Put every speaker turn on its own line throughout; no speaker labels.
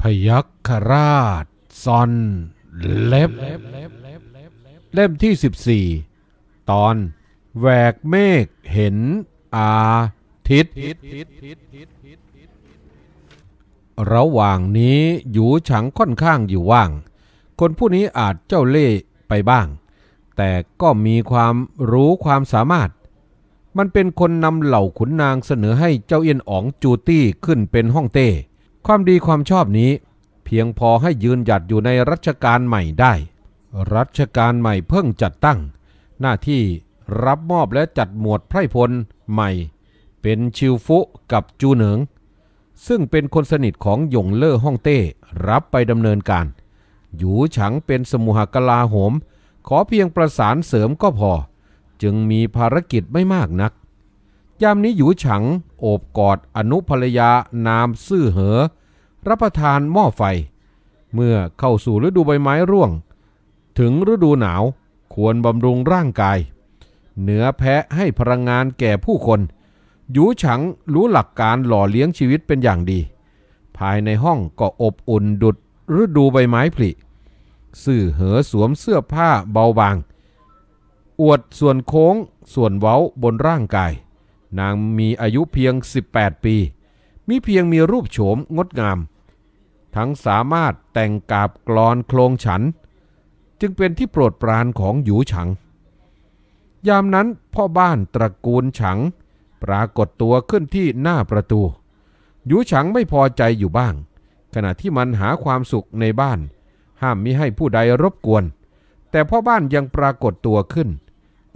พยัคฆราชซอน เล็บเล่มที่ 14 ตอนแหวกเมฆเห็นอาทิต์ระหว่างนี้อยู่ฉังค่อนข้างอยู่ว่าง คนผู้นี้อาจเจ้าเล่ไปบ้าง แต่ก็มีความรู้ความสามารถ มันเป็นคนนำเหล่าขุนนางเสนอให้เจ้าเอียนอ๋องจูตี้ขึ้นเป็นห้องเต้ความดีความชอบนี้เพียงพอให้ยืนหยัดอยู่ในรัชกาลใหม่ได้ รัชกาลใหม่เพิ่งจัดตั้ง หน้าที่รับมอบและจัดหมวดไพรพลใหม่เป็นชิวฟุกับจูเหนิงซึ่งเป็นคนสนิทของหยงเล่อฮ่องเต้รับไปดำเนินการหยูฉังเป็นสมุหกลาโหม ขอเพียงประสานเสริมก็พอจึงมีภารกิจไม่มากนักยามนี้อยู่ฉังโอบกอดอนุภรรยานามซื่อเหอ รับประทานหม้อไฟ เมื่อเข้าสู่ฤดูใบไม้ร่วง ถึงฤดูหนาวควรบำรุงร่างกาย เหนือแพะให้พลังงานแก่ผู้คนอยู่ฉังรู้หลักการหล่อเลี้ยงชีวิตเป็นอย่างดี ภายในห้องก็อบอุ่นดุดฤดูใบไม้ผลิสื่อเหอสวมเสื้อผ้าเบาบาง อวดส่วนโค้งส่วนเว้าบนร่างกายนางมีอายุเพียง 18 ปี มีเพียงมีรูปโฉมงดงาม ทั้งสามารถแต่งกาบกรอนโครงฉัน จึงเป็นที่โปรดปรานของหยูฉัง ยามนั้นพ่อบ้านตระกูลฉัง ปรากฏตัวขึ้นที่หน้าประตูหยูฉังไม่พอใจอยู่บ้าง ขณะที่มันหาความสุขในบ้าน ห้ามมิให้ผู้ใดรบกวน แต่พ่อบ้านยังปรากฏตัวขึ้น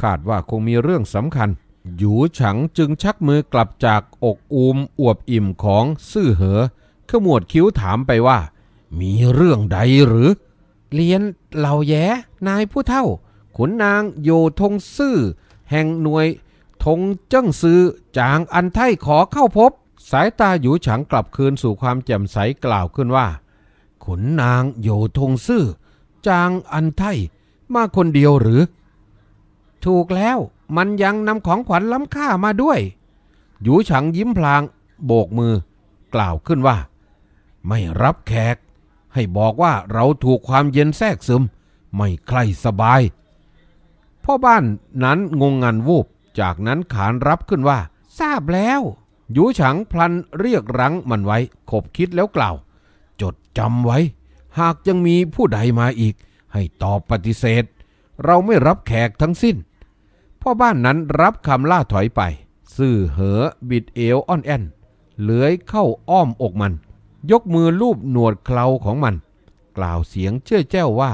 คาดว่าคงมีเรื่องสำคัญหยูฉังจึงชักมือกลับจากอกอูมอวบอิ่มของซื่อเหอขมวดคิ้วถามไปว่ามีเรื่องใดหรือ เลียนเหล่าแย่นายผู้เท่าขุนนางโยทงซื่อแห่งหน่วย ทงเจิ้งซื่อจางอันไทขอเข้าพบ สายตาหยูฉังกลับคืนสู่ความแจ่มใสกล่าวขึ้นว่า ขุนนางโยทงซื่อจางอันไทมาคนเดียวหรือ ถูกแล้วมันยังนำของขวัญล้ำค่ามาด้วย หยูฉังยิ้มพลาง โบกมือ กล่าวขึ้นว่า ไม่รับแขก ให้บอกว่าเราถูกความเย็นแทรกซึม ไม่ใครสบาย พ่อบ้านนั้นงงงันวูบ จากนั้นขานรับขึ้นว่า ทราบแล้ว หยูฉังพลันเรียกรั้งมันไว้ขบคิดแล้วกล่าว จดจำไว้ หากยังมีผู้ใดมาอีก ให้ตอบปฏิเสธ เราไม่รับแขกทั้งสิ้นพ่อบ้านนั้นรับคำล่าถอยไปซื่อเหอบิดเอว อ่อนแอนเลื้อยเข้าอ้อมอกมัน ยกมือลูบหนวดเคลาของมัน กล่าวเสียงเชื่อแจ้วว่า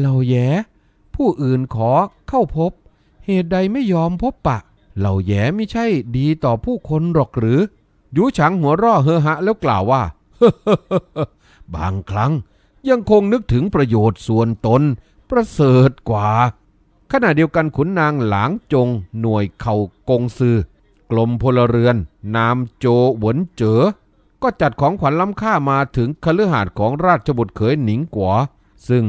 เราแย่ผู้อื่นขอเข้าพบ เหตุใดไม่ยอมพบปะ เราแย่ไม่ใช่ดีต่อผู้คนหรอกหรือยูฉังหัวร่อเฮอหะแล้วกล่าวว่าบางครั้งยังคงนึกถึงประโยชน์ส่วนตน ประเสริฐกว่าขณะเดียวกันขุนนางหลางจงหน่วยเข่ากงซือ กลมพลเรือนนามโจหวนเจอ๋อก็จัดของขวัญล้ำค่ามาถึงคฤหาสน์ของราชบุตรเขยหนิงกัว ซึ่ง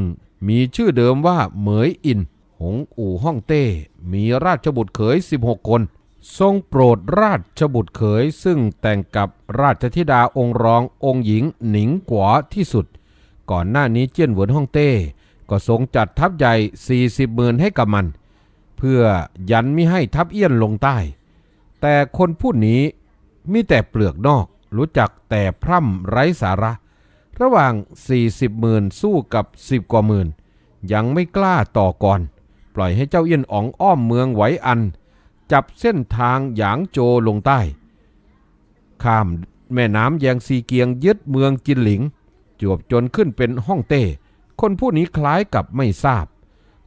มีชื่อเดิมว่าเหมยอิน หงอู่ฮ่องเต้ มีราชบุตรเขย16คนทรงโปรดราชบุตรเขยซึ่งแต่งกับราชธิดาองค์รององค์หญิงหนิงกัวที่สุด ก่อนหน้านี้เจี้ยนหวนฮ่องเต้ก็ทรงจัดทัพใหญ่ 40หมื่นให้กับมัน เพื่อยันไม่ให้ทัพเอี้ยนลงใต้ แต่คนผู้นี้มีแต่เปลือกนอกรู้จักแต่พร่ำไร้สาระ ระหว่าง 40หมื่นสู้กับ 10 กว่าหมื่น ยังไม่กล้าต่อก่อน ปล่อยให้เจ้าเอี้ยนอ๋องอ้อมเมืองไหวอัน จับเส้นทางหยางโจลงใต้ข้ามแม่น้ำแยงซีเกียงยึดเมืองจินหลิง จวบจนขึ้นเป็นห้องเต้คนผู้นี้คล้ายกับไม่ทราบ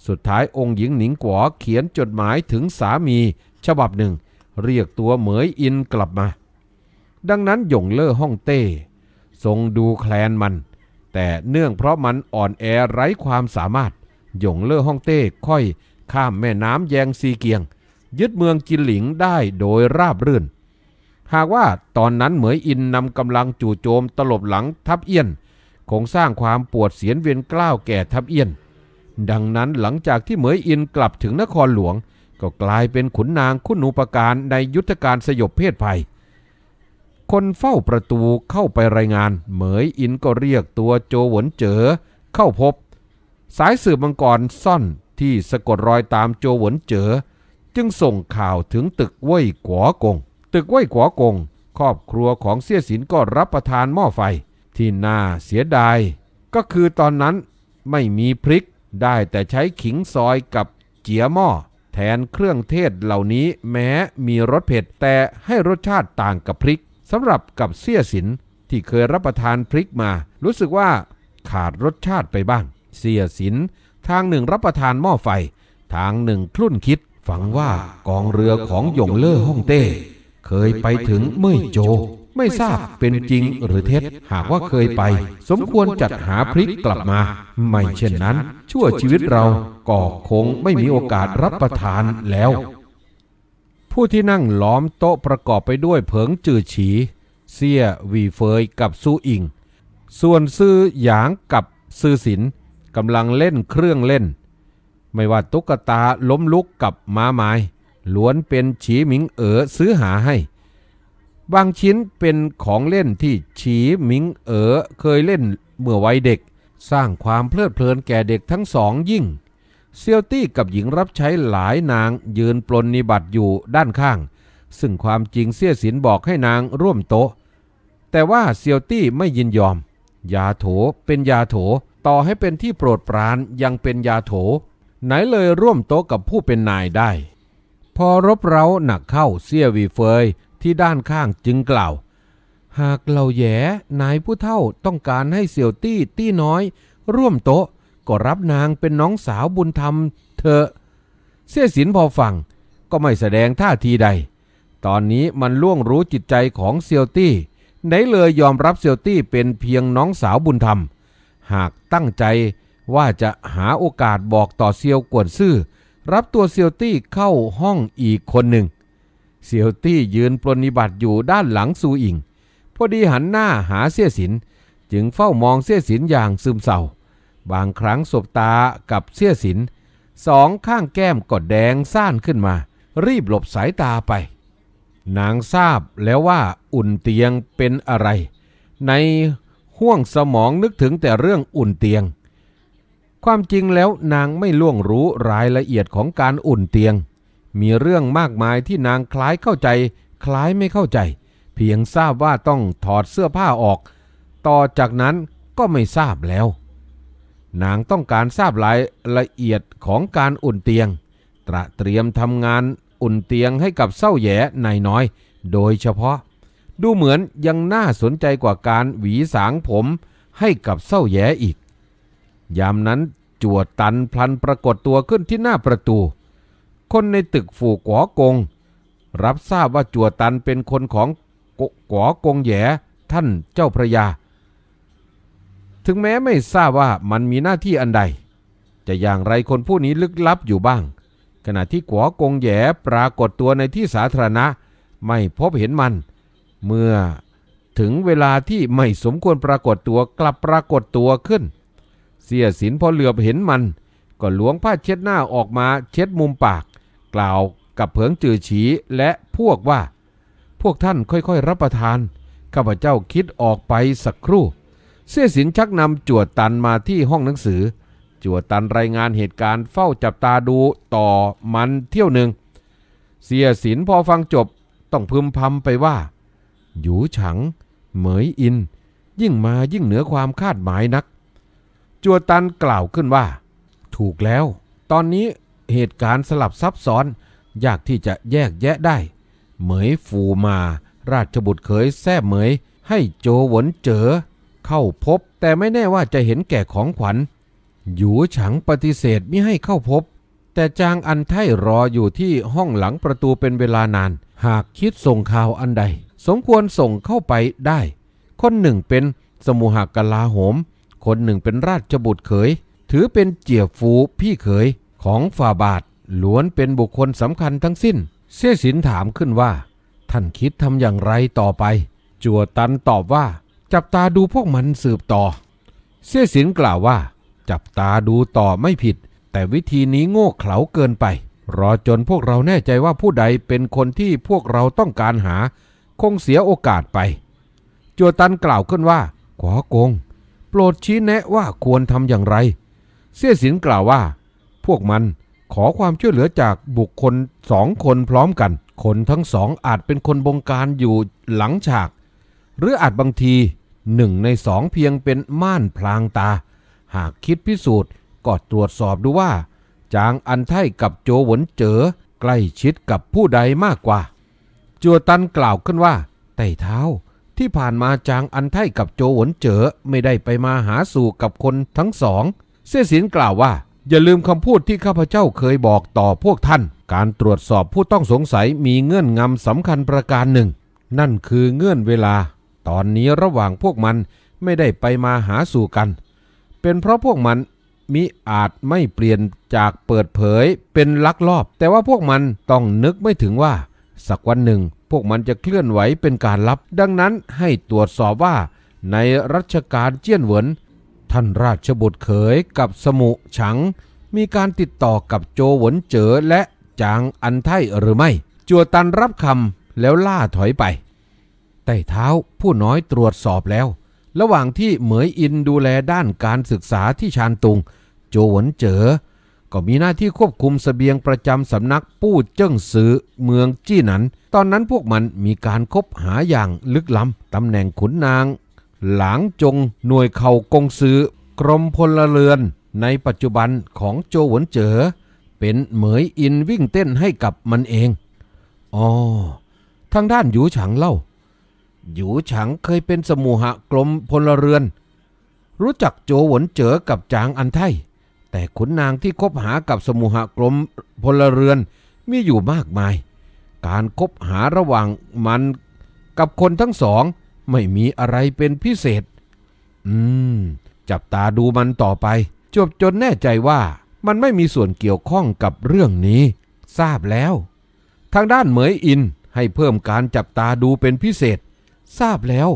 สุดท้ายองค์หญิงหนิงกัวเขียนจดหมายถึงสามี ฉบับหนึ่ง เรียกตัวเหมยอินกลับมา ดังนั้นหยงเล่อห้องเต้ทรงดูแคลนมัน แต่เนื่องเพราะมันอ่อนแอไร้ความสามารถ หยงเล่อห้องเต้ค่อยข้ามแม่น้ำแยงซีเกียง ยึดเมืองจินหลิงได้โดยราบรื่น หากว่าตอนนั้นเหมยอินนำกำลังจู่โจมตลบหลังทับเอี้ยนคงสร้างความปวดเสียนเวียนกล้าวแก่ทับเอียน ดังนั้นหลังจากที่เหมยอินกลับถึงนครหลวง ก็กลายเป็นขุนนางคุณูปการในยุทธการสยบเพศภัย คนเฝ้าประตูเข้าไปรายงาน เหมยอินก็เรียกตัวโจหวนเจอเข้าพบ สายสืบมังกรซ่อนที่สะกดรอยตามโจหวนเจอ จึงส่งข่าวถึงตึกเว่ยกัวกง ตึกเว่ยกัวกงครอบครัวของเสียสินก็รับประทานหม้อไฟที่น่าเสียดาย ก็คือตอนนั้นไม่มีพริกได้แต่ใช้ขิงซอยกับเจียหม้อ แทนเครื่องเทศเหล่านี้แม้มีรสเผ็ดแต่ให้รสชาติต่างกับพริกสำหรับกับเสี้ยสินที่เคยรับประทานพริกมา รู้สึกว่าขาดรสชาติไปบ้าง เสียสินทางหนึ่งรับประทานหม้อไฟทางหนึ่งคลุ่นคิด ฝังว่ากองเรือของหยงเล่อฮ่องเต้เคยไปถึงเม่ยโจไม่ทราบเป็นจริงหรือเท็จหากว่าเคยไป สมควรจัดหาพริกกลับมา ไม่เช่นนั้น ชั่วชีวิตเราก็คงไม่มีโอกาสรับประทานแล้ว ผู้ที่นั่งล้อมโต๊ะประกอบไปด้วยเผิงจือฉีเซี่ยวีเฟย กับซูอิง ส่วนซื่อหยางกับซื่อสินกำลังเล่นเครื่องเล่น ไม่ว่าตุ๊กตาล้มลุกกับม้าไม้ล้วนเป็นฉีหมิงเอ๋อซื้อหาให้บางชิ้นเป็นของเล่นที่ฉีหมิงเอ๋อ เคยเล่นเมื่อวัยเด็ก สร้างความเพลิดเพลินแก่เด็กทั้งสองยิ่ง เซียวตี้กับหญิงรับใช้หลายนางยืนปลนนิบัติอยู่ด้านข้าง ซึ่งความจริงเสี้ยสินบอกให้นางร่วมโต๊ะ แต่ว่าเซียวตี้ไม่ยินยอม ยาโถเป็นยาโถต่อให้เป็นที่โปรดปรานยังเป็นยาโถ ไหนเลยร่วมโต๊ะกับผู้เป็นนายได้ พอรบเร้าหนักเข้าเสี้ยวีเฟยที่ด้านข้างจึงกล่าว หากเหล่าแย่นายผู้เท่าต้องการให้เสี่ยวตี้ตี้น้อย ร่วมโต๊ะก็รับนางเป็นน้องสาวบุญธรรมเธอเสี้ยสินพอฟังก็ไม่แสดงท่าทีใด ตอนนี้มันล่วงรู้จิตใจของเซียวตี้ไหนเลยยอมรับเซียวตี้เป็นเพียงน้องสาวบุญธรรม หากตั้งใจว่าจะหาโอกาสบอกต่อเซียวกวนซื่อ รับตัวเซียวตี้เข้าห้องอีกคนหนึ่งเสี่ยวตี้ยืนปรนนิบัติอยู่ด้านหลังซูอิงพอดีหันหน้าหาเสี่ยสินจึงเฝ้ามองเสี่ยสินอย่างซึมเศร้าบางครั้งสบตากับเสี่ยสินสองข้างแก้มกดแดงซ่านขึ้นมา รีบหลบสายตาไปนางทราบแล้วว่าอุ่นเตียงเป็นอะไร ในห่วงสมองนึกถึงแต่เรื่องอุ่นเตียง ความจริงแล้วนางไม่ล่วงรู้รายละเอียดของการอุ่นเตียงมีเรื่องมากมายที่นางคล้ายเข้าใจ คล้ายไม่เข้าใจ เพียงทราบว่าต้องถอดเสื้อผ้าออก ต่อจากนั้นก็ไม่ทราบแล้ว นางต้องการทราบรายละเอียดของการอุ่นเตียง ตระเตรียมทำงานอุ่นเตียงให้กับเส้าแย่ในน้อย โดยเฉพาะ ดูเหมือนยังน่าสนใจกว่าการหวีสางผมให้กับเส้าแย่อีก ยามนั้นจวดตันพลันปรากฏตัวขึ้นที่หน้าประตูคนในตึกฝูกัวกง รับทราบว่าจัวตันเป็นคนของกัวกงแย่ท่านเจ้าพระยา ถึงแม้ไม่ทราบว่ามันมีหน้าที่อันใด จะอย่างไรคนผู้นี้ลึกลับอยู่บ้าง ขณะที่กัวกงแย่ปรากฏตัวในที่สาธารณะไม่พบเห็นมัน เมื่อถึงเวลาที่ไม่สมควรปรากฏตัวกลับปรากฏตัวขึ้น เสียสินพอเหลือบเห็นมัน ก็หลวงผ้าเช็ดหน้าออกมาเช็ดมุมปากกล่าวกับเผิงจือฉีและพวกว่า พวกท่านค่อยๆ รับประทานข้าพเจ้าคิดออกไปสักครู่ เสี้ยสินชักนำจวดตันมาที่ห้องหนังสือจวดตันรายงานเหตุการณ์เฝ้าจับตาดูต่อมันเที่ยวหนึ่ง เสียสินพอฟังจบต้องพึมพำไปว่าหยูฉังเหมยอิน ยิ่งมายิ่งเหนือความคาดหมายนักจวดตันกล่าวขึ้นว่า ถูกแล้ว ตอนนี้เหตุการณ์สลับซับซ้อนยากที่จะแยกแยะได้ เหมยฟูมา ราชบุตรเคยแท่เหมย ให้โจหวนเจอ เข้าพบแต่ไม่แน่ว่าจะเห็นแก่ของขวัญ หยูฉังปฏิเสธไม่ให้เข้าพบ แต่จางอันไท่รออยู่ที่ห้องหลังประตูเป็นเวลานาน หากคิดส่งข่าวอันใด สมควรส่งเข้าไปได้ คนหนึ่งเป็นสมุหกลาโหมคนหนึ่งเป็นราชบุตรเขยถือเป็นเจียฟูพี่เขยของฝ่าบาทล้วนเป็นบุคคลสำคัญทั้งสิ้น เสียสินถามขึ้นว่า ท่านคิดทำอย่างไรต่อไป จัวตันตอบว่า จับตาดูพวกมันสืบต่อ เสียสินกล่าวว่า จับตาดูต่อไม่ผิด แต่วิธีนี้โง่เขลาเกินไป รอจนพวกเราแน่ใจว่าผู้ใดเป็นคนที่พวกเราต้องการหา คงเสียโอกาสไป จัวตันกล่าวขึ้นว่า ขอกงโปรดชี้แนะว่าควรทำอย่างไร เสียสินกล่าวว่าพวกมันขอความช่วยเหลือจากบุคคลสองคนพร้อมกัน คนทั้งสองอาจเป็นคนบงการอยู่หลังฉาก หรืออาจบางทีหนึ่งในสองเพียงเป็นม่านพลางตา หากคิดพิสูจน์ก็ตรวจสอบดูว่าจางอันไท่กับโจหวนเจอใกล้ชิดกับผู้ใดมากกว่าจัวตันกล่าวขึ้นว่าไต่เท้า ที่ผ่านมาจางอันไท่กับโจหวนเจอไม่ได้ไปมาหาสู่กับคนทั้งสองเสียสินกล่าวว่าอย่าลืมคำพูดที่ข้าพเจ้าเคยบอกต่อพวกท่าน การตรวจสอบผู้ต้องสงสัยมีเงื่อนงำสำคัญประการหนึ่ง นั่นคือเงื่อนเวลา ตอนนี้ระหว่างพวกมันไม่ได้ไปมาหาสู่กัน เป็นเพราะพวกมันมิอาจไม่เปลี่ยนจากเปิดเผยเป็นลักลอบ แต่ว่าพวกมันต้องนึกไม่ถึงว่า สักวันหนึ่งพวกมันจะเคลื่อนไหวเป็นการลับ ดังนั้นให้ตรวจสอบว่า ในรัชกาลเจี้ยนเหวินท่านราชบุตรเขยกับสมุฉัง มีการติดต่อกับโจหวนเจ๋อและจางอันไทหรือไม่ จัวตันรับคำแล้วล่าถอยไปใต้เท้าผู้น้อยตรวจสอบแล้ว ระหว่างที่เหมยอินดูแลด้านการศึกษาที่ชานตุงโจหวนเจ๋อก็มีหน้าที่ควบคุมสเสบียงประจำสำนักปู้เจิ้งซือเมืองจี้นันตอนนั้นพวกมันมีการคบหาอย่างลึกล้ำตำแหน่งขุนนางหลางจงหน่วยเข่ากงซื้อกรมพลเรือน ในปัจจุบันของโจหวนเจ๋อเป็นเหมยอินวิ่งเต้นให้กับมันเองอ๋อทางด้านหยูฉังเล่าหยูฉังเคยเป็นสมุหะกรมพลเรือน รู้จักโจหวนเจ๋อกับจางอันไทแต่ขุนนางที่คบหากับสมุหะกรมพลเรือนมีอยู่มากมาย การคบหาระหว่างมันกับคนทั้งสองไม่มีอะไรเป็นพิเศษ อืม จับตาดูมันต่อไป จบจนแน่ใจว่ามันไม่มีส่วนเกี่ยวข้องกับเรื่องนี้ ทราบแล้ว ทางด้านเหมยอินให้เพิ่มการจับตาดูเป็นพิเศษ ทราบแล้ว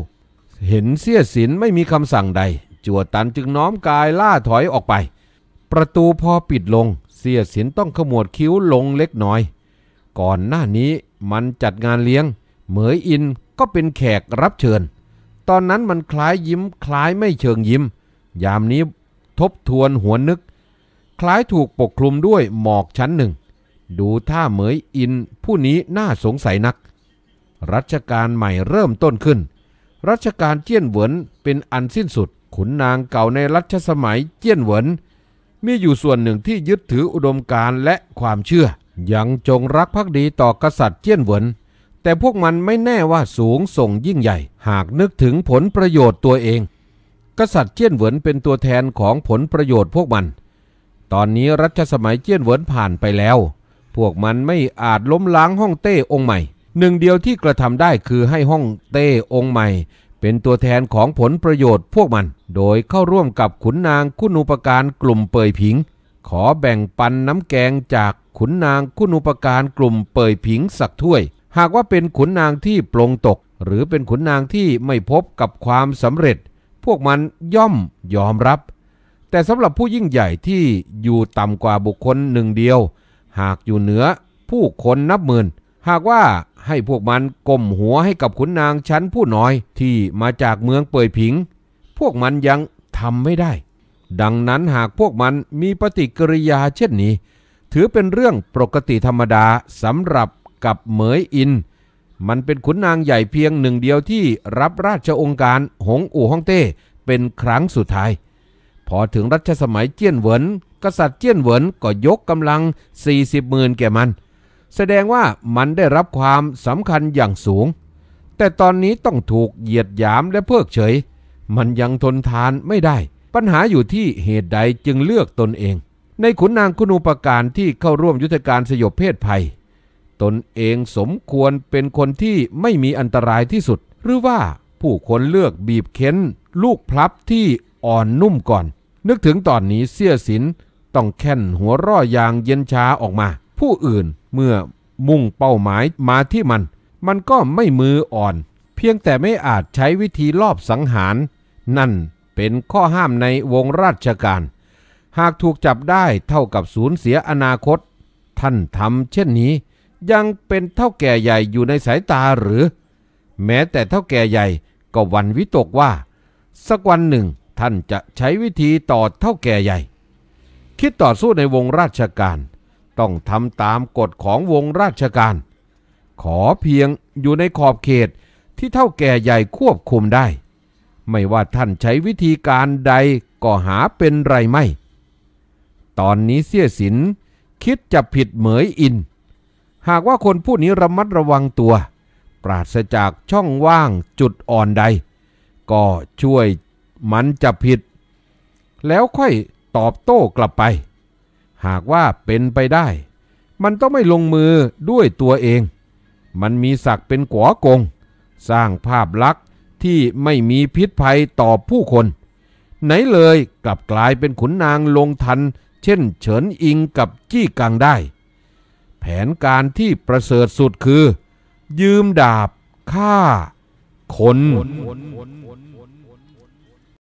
เห็นเสี้ยสินไม่มีคำสั่งใด จัวตันจึงน้อมกายล่าถอยออกไป ประตูพอปิดลง เสี้ยสินต้องขมวดคิ้วลงเล็กน้อย ก่อนหน้านี้มันจัดงานเลี้ยงเหมยอินก็เป็นแขกรับเชิญ ตอนนั้นมันคล้ายยิ้มคล้ายไม่เชิงยิ้ม ยามนี้ทบทวนหัวนึก คล้ายถูกปกคลุมด้วยหมอกชั้นหนึ่ง ดูท่าเหมยอินผู้นี้น่าสงสัยนัก รัชการใหม่เริ่มต้นขึ้น รัชการเจี้ยนเหวินเป็นอันสิ้นสุด ขุนนางเก่าในรัชสมัยเจี้ยนเหวินมีอยู่ส่วนหนึ่งที่ยึดถืออุดมการและความเชื่อ ยังจงรักภักดีต่อกษัตริย์เจี้ยนเหวินแต่พวกมันไม่แน่ว่าสูงส่งยิ่งใหญ่ หากนึกถึงผลประโยชน์ตัวเอง กษัตริย์เจี้ยนเหวินเป็นตัวแทนของผลประโยชน์พวกมัน ตอนนี้รัชสมัยเจี้ยนเหวินผ่านไปแล้ว พวกมันไม่อาจล้มล้างห้องเต้องค์ใหม่ หนึ่งเดียวที่กระทำได้คือให้ห้องเต้องค์ใหม่ เป็นตัวแทนของผลประโยชน์พวกมัน โดยเข้าร่วมกับขุนนางคุณูปการกลุ่มเปยผิง ขอแบ่งปันน้ำแกงจากขุนนางคุณูปการกลุ่มเปยผิงสักถ้วยหากว่าเป็นขุนนางที่ปลงตก หรือเป็นขุนนางที่ไม่พบกับความสำเร็จ พวกมันย่อมยอมรับ แต่สำหรับผู้ยิ่งใหญ่ที่อยู่ต่ำกว่าบุคคลหนึ่งเดียว หากอยู่เหนือผู้คนนับหมื่นหากว่าให้พวกมันก้มหัวให้กับขุนนางชั้นผู้น้อยที่มาจากเมืองเป่ยผิง พวกมันยังทำไม่ได้ ดังนั้นหากพวกมันมีปฏิกิริยาเช่นนี้ ถือเป็นเรื่องปกติธรรมดาสำหรับกับเหมยอิน มันเป็นขุนนางใหญ่เพียงหนึ่งเดียวที่รับราชองค์การหงอู่ฮ่องเต้เป็นครั้งสุดท้าย พอถึงรัชสมัยเจี้ยนเหวินกษัตริย์เจี้ยนเหวินก็ยกกำลัง 40หมื่นแก่มัน แสดงว่ามันได้รับความสำคัญอย่างสูง แต่ตอนนี้ต้องถูกเหยียดหยามและเพิกเฉย มันยังทนทานไม่ได้ ปัญหาอยู่ที่เหตุใดจึงเลือกตนเอง ในขุนนางคุณูปการที่เข้าร่วมยุทธการสยบเพศภัยตนเองสมควรเป็นคนที่ไม่มีอันตรายที่สุด หรือว่าผู้คนเลือกบีบเค้น ลูกพลับที่อ่อนนุ่มก่อน นึกถึงตอนนี้เสี้ยสินต้องแค่นหัวร่อยางเย็นช้าออกมา ผู้อื่นเมื่อมุ่งเป้าหมายมาที่มัน มันก็ไม่มืออ่อน เพียงแต่ไม่อาจใช้วิธีลอบสังหาร นั่นเป็นข้อห้ามในวงราชการ หากถูกจับได้เท่ากับสูญเสียอนาคต ท่านทำเช่นนี้ยังเป็นเท่าแก่ใหญ่อยู่ในสายตาหรือ แม้แต่เท่าแก่ใหญ่ก็วันวิตกว่าสักวันหนึ่งท่านจะใช้วิธีต่อเท่าแก่ใหญ่ คิดต่อสู้ในวงราชการ ต้องทำตามกฎของวงราชการ ขอเพียงอยู่ในขอบเขตที่เท่าแก่ใหญ่ควบคุมได้ ไม่ว่าท่านใช้วิธีการใดก็หาเป็นไรไม่ตอนนี้เสียสินคิดจะผิดเหมยอินหากว่าคนผู้นี้ระมัดระวังตัวปราศจากช่องว่างจุดอ่อนใด ก็ช่วยมันจะผิด แล้วค่อยตอบโต้กลับไป หากว่าเป็นไปได้มันต้องไม่ลงมือด้วยตัวเอง มันมีศักเป็นกัวกงสร้างภาพลักษณ์ที่ไม่มีพิษภัยต่อผู้คน ไหนเลยกลับกลายเป็นขุนนางลงทันเช่นเฉินอิงกับจี้กังได้แผนการที่ประเสริฐสุดคือ ยืมดาบฆ่าคน